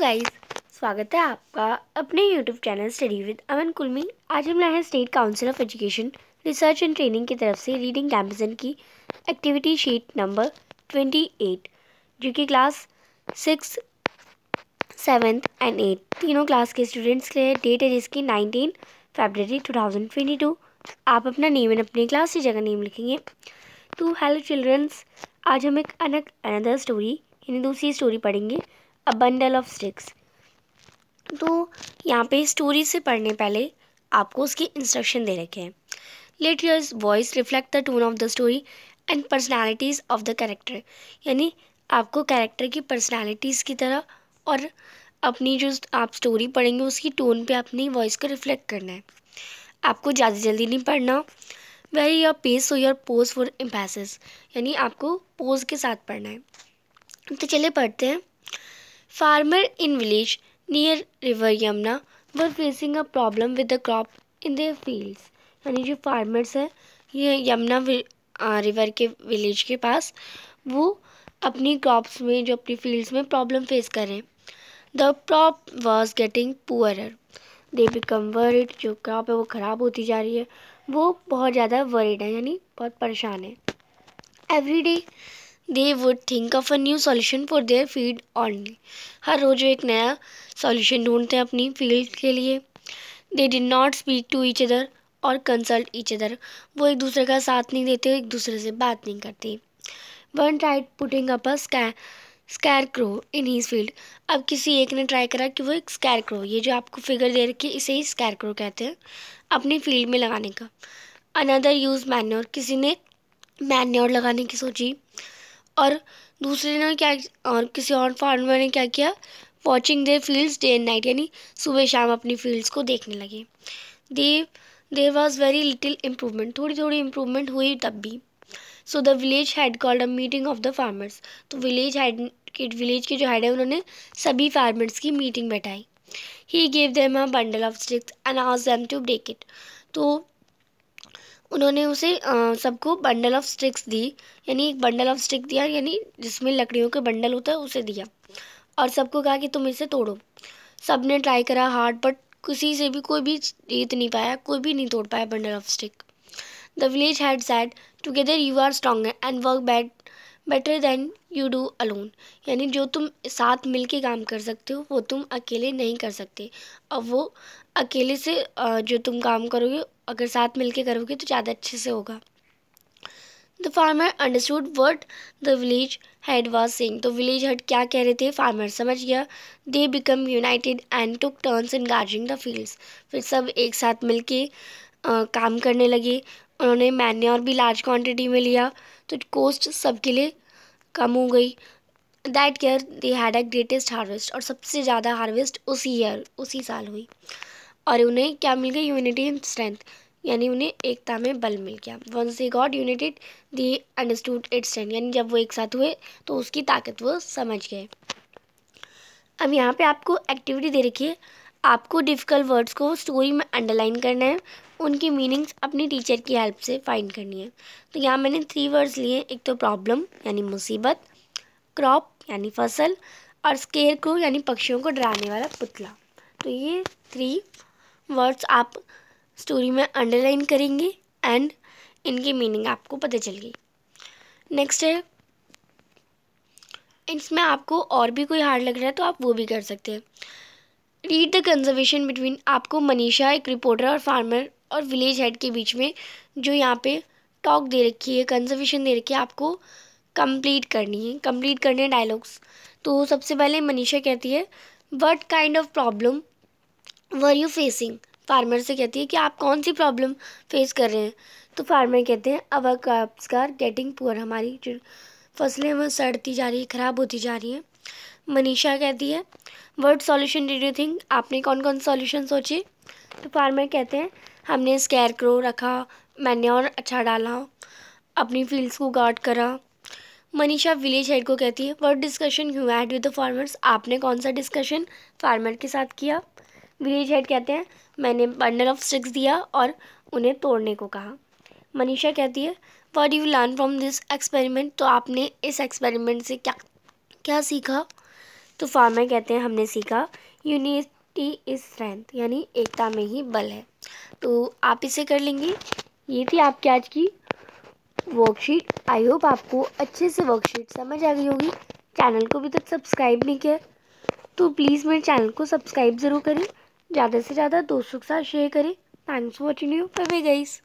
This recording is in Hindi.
गाइज़ गाइस स्वागत है आपका अपने YouTube channel study with Aman Kulmi आज हम लाए हैं state council of education research and training की तरफ से रीडिंग कैंपसन की activity sheet number twenty eight जो कि class six seventh and eight तीनों क्लास के स्टूडेंट्स के लिए डेट है जिसकी nineteen February two thousand twenty two आप अपना नेम एंड अपनी क्लास की जगह नेम लिखेंगे तो हेलो चिल्ड्रंस आज हम एक अनक अनदर स्टोरी यानी दूसरी स्टोरी पढ़ेंगे अ बंडल ऑफ स्टिक्स तो यहाँ पे स्टोरी से पढ़ने पहले आपको उसके इंस्ट्रक्शन दे रखे हैं let your voice reflect the tone of the story and personalities of the character यानी आपको कैरेक्टर की पर्सनैलिटीज़ की तरह और अपनी जो आप स्टोरी पढ़ेंगे उसकी टोन पे अपनी वॉइस को रिफ्लेक्ट करना है आपको ज़्यादा जल्दी नहीं पढ़ना वेरी योर पेस और योर पोज फॉर इम्पैसेस यानी आपको पोज के साथ पढ़ना है तो चलिए पढ़ते हैं Farmer in village near river Yamuna were facing a problem with the crop in their fields. यानी जो फार्मर्स हैं ये यमुना रिवर के विलेज के पास वो अपनी क्रॉप्स में जो अपनी फील्ड्स में प्रॉब्लम फेस कर रहे हैं the crop was getting poorer they become worried जो क्रॉप है वो ख़राब होती जा रही है वो बहुत ज़्यादा वरीड है यानी बहुत परेशान है every day they would think of a new solution for their field only हर रोज़ एक नया सॉल्यूशन ढूंढते हैं अपनी फील्ड के लिए they did not speak to each other और कंसल्ट ईच अदर वो एक दूसरे का साथ नहीं देते एक दूसरे से बात नहीं करते one tried putting up a scare scare crow in his field अब किसी एक ने ट्राई करा कि वो एक स्कैर क्रो ये जो आपको फिगर दे रखी है इसे ही स्कैर क्रो कहते हैं अपनी फील्ड में लगाने का अनदर यूज़ मैन्योर किसी ने मैन्योर लगाने की सोची और दूसरे ने क्या और किसी और फार्मर ने क्या किया watching their fields day and night यानी सुबह शाम अपनी फील्ड्स को देखने लगे they there was very little improvement थोड़ी थोड़ी इम्प्रूवमेंट हुई तब भी so the village head called a meeting of the farmers तो विलेज हैड के विलेज के जो हैड है उन्होंने सभी फार्मर्स की मीटिंग बैठाई he gave them a bundle of sticks and आज देम टू ब्रेक इट तो उन्होंने उसे सबको बंडल ऑफ स्टिक्स दी यानी एक बंडल ऑफ स्टिक दिया यानी जिसमें लकड़ियों के बंडल होता है उसे दिया और सबको कहा कि तुम इसे तोड़ो सब ने ट्राई करा हार्ड बट किसी से भी कोई भी जीत नहीं पाया कोई भी नहीं तोड़ पाया bundle of stick the village head said together you are strong and work bad better than you do alone यानी जो तुम साथ मिल के काम कर सकते हो वो तुम अकेले नहीं कर सकते अब वो अकेले से जो तुम काम करोगे अगर साथ मिल के करोगे तो ज़्यादा अच्छे से होगा the farmer understood what the village head was saying तो विलेज हेड क्या कह रहे थे फार्मर समझ गया they become united and took turns in guarding the fields फिर सब एक साथ मिलके आ, काम करने लगे उन्होंने मैंने और भी लार्ज क्वांटिटी में लिया तो कोस्ट सबके लिए कम हो गई that year they had a greatest harvest और सबसे ज़्यादा हार्वेस्ट उसी ईयर उसी साल हुई और उन्हें क्या मिल गया यूनिटी इन स्ट्रेंथ यानी उन्हें एकता में बल मिल गया once they got united they understood its strength यानी जब वो एक साथ हुए तो उसकी ताकत वो समझ गए अब यहाँ पे आपको एक्टिविटी दे रखी है आपको डिफ़िकल्ट वर्ड्स को स्टोरी में अंडरलाइन करना है उनकी मीनिंग्स अपनी टीचर की हेल्प से फाइंड करनी है तो यहाँ मैंने थ्री वर्ड्स लिए एक तो प्रॉब्लम यानी मुसीबत क्रॉप यानी फसल और स्केयर को यानी पक्षियों को डराने वाला पुतला तो ये थ्री वर्ड्स आप स्टोरी में अंडरलाइन करेंगे एंड इनकी मीनिंग आपको पता चल गई नेक्स्ट है इसमें आपको और भी कोई हार्ड लग रहा है तो आप वो भी कर सकते हैं रीड द कंजर्वेशन बिटवीन आपको मनीषा एक रिपोर्टर और फार्मर और विलेज हेड के बीच में जो यहाँ पे टॉक दे रखी है कंजर्वेशन दे रखी है आपको कंप्लीट करनी है कंप्लीट करने हैं डायलॉग्स तो सबसे पहले मनीषा कहती है what kind of problem were you facing farmer से कहती है कि आप कौन सी प्रॉब्लम फेस कर रहे हैं तो फार्मर कहते हैं अब क्रॉप्स आर गेटिंग पुअर हमारी जो फसलें वह सड़ती जा रही है ख़राब होती जा रही हैं मनीषा कहती है what solution did you think आपने कौन कौन सॉल्यूशन सोचे तो फार्मर कहते हैं हमने स्केर क्रो रखा मैंने और अच्छा डाला अपनी फील्ड्स को गार्ड करा मनीषा विलेज हेड को कहती है what discussion you had with the farmers आपने कौन सा डिस्कशन फार्मर के साथ किया विलेज हेड कहते हैं मैंने बंडल ऑफ स्टिक्स दिया और उन्हें तोड़ने को कहा मनीषा कहती है what you learn from this experiment तो आपने इस एक्सपेरिमेंट से क्या क्या सीखा तो फार्मर कहते हैं हमने सीखा यूनिटी इज़ स्ट्रेंथ यानी एकता में ही बल है तो आप इसे कर लेंगे ये थी आपकी आज की वर्कशीट आई होप आपको अच्छे से वर्कशीट समझ आ गई होगी चैनल को अभी तक सब्सक्राइब नहीं किया तो प्लीज़ मेरे चैनल को सब्सक्राइब ज़रूर करें ज़्यादा से ज़्यादा दोस्तों के साथ शेयर करें thanks for watching you bye bye guys